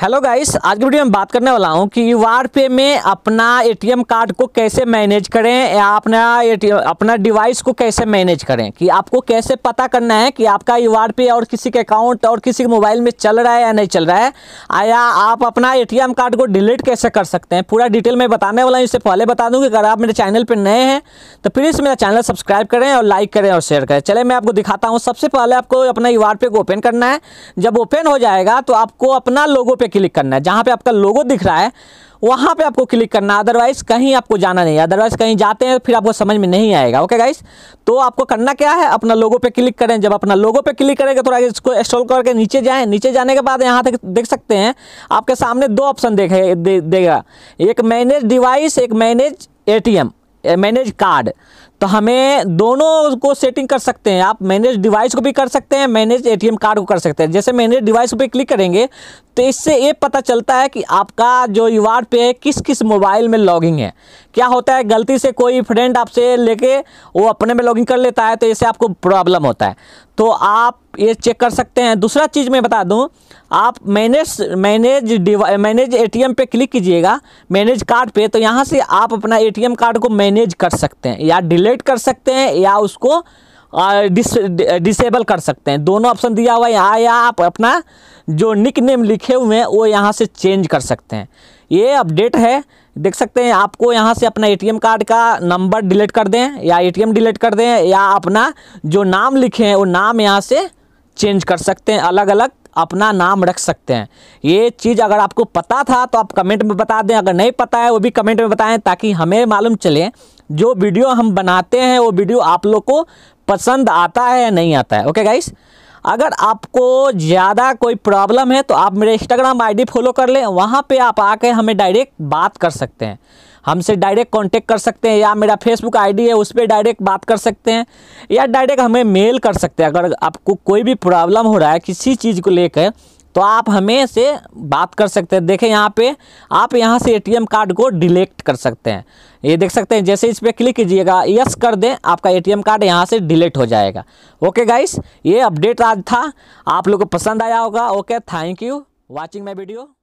hello guys आज की video में बात करने वाला हूँ कि वार पे में अपना एटीएम कार्ड को कैसे मैनेज करें या अपना अपना डिवाइस को कैसे मैनेज करें कि आपको कैसे पता करना है कि आपका यू आर पे और किसी के अकाउंट और किसी के मोबाइल में चल रहा है या नहीं चल रहा है या आप अपना एटीएम कार्ड को डिलीट कैसे कर सकते हैं पूरा डिटेल मैं बताने वाला हूँ इससे पहले बता दूँ कि अगर आप मेरे चैनल पर नए हैं तो प्लीज़ मेरा चैनल सब्सक्राइब करें और लाइक करें और शेयर करें चले मैं आपको दिखाता हूँ सबसे पहले आपको अपना यू आर पे को ओपन करना है जब ओपन हो जाएगा तो आपको अपना लोगों पर पे क्लिक करना है जहाँ पे आपका लोगो दिख रहा है वहाँ पे आपको क्लिक करना अदरवाइज कहीं आपको जाना नहीं है अदरवाइज कहीं जाते हैं फिर आपको समझ में नहीं आएगा ओके गाइस तो आपको करना क्या है अपना लोगो पे क्लिक करें जब अपना लोगो पे क्लिक करेंगे थोड़ा इसको इंस्टॉल करके नीचे जाएं नीचे जाने के बाद यहाँ तक देख सकते हैं आपके सामने दो ऑप्शन देखे दे, देगा एक मैनेज डिवाइस एक मैनेज ए मैनेज कार्ड तो हमें दोनों को सेटिंग कर सकते हैं आप मैनेज डिवाइस को भी कर सकते हैं मैनेज एटीएम कार्ड को कर सकते हैं जैसे मैनेज डिवाइस पर क्लिक करेंगे तो इससे ये पता चलता है कि आपका जो यूआर पे है किस किस मोबाइल में लॉगिंग है क्या होता है गलती से कोई फ्रेंड आपसे लेके वो अपने में लॉगिंग कर लेता है तो इससे आपको प्रॉब्लम होता है तो आप ये चेक कर सकते हैं दूसरा चीज़ मैं बता दूं आप मैनेज मैनेज मैनेज एटीएम पे क्लिक कीजिएगा मैनेज कार्ड पे तो यहाँ से आप अपना एटीएम कार्ड को मैनेज कर सकते हैं या डिले डिलीट कर सकते हैं या उसको डिस डिसेबल कर सकते हैं दोनों ऑप्शन दिया हुआ है यहाँ या आप अपना जो निक नेम लिखे हुए हैं वो यहाँ से चेंज कर सकते हैं ये अपडेट है देख सकते हैं आपको यहाँ से अपना एटीएम कार्ड का नंबर डिलीट कर दें या एटीएम डिलीट कर दें या अपना जो नाम लिखे हैं वो नाम यहाँ से चेंज कर सकते हैं अलग अलग अपना नाम रख सकते हैं ये चीज़ अगर आपको पता था तो आप कमेंट में बता दें अगर नहीं पता है वो भी कमेंट में बताएं ताकि हमें मालूम चले जो वीडियो हम बनाते हैं वो वीडियो आप लोग को पसंद आता है या नहीं आता है ओके गाइस अगर आपको ज़्यादा कोई प्रॉब्लम है तो आप मेरे इंस्टाग्राम आईडी फॉलो कर लें वहाँ पे आप आके हमें डायरेक्ट बात कर सकते हैं हमसे डायरेक्ट कांटेक्ट कर सकते हैं या मेरा फेसबुक आईडी है उस पर डायरेक्ट बात कर सकते हैं या डायरेक्ट हमें मेल कर सकते हैं अगर आपको कोई भी प्रॉब्लम हो रहा है किसी चीज़ को लेकर तो आप हमें से बात कर सकते हैं देखें यहाँ पे आप यहाँ से एटीएम कार्ड को डिलेक्ट कर सकते हैं ये देख सकते हैं जैसे इस पर क्लिक कीजिएगा यस कर दें आपका एटीएम कार्ड यहाँ से डिलीट हो जाएगा ओके गाइस ये अपडेट आज था आप लोग को पसंद आया होगा okay thank you watching my video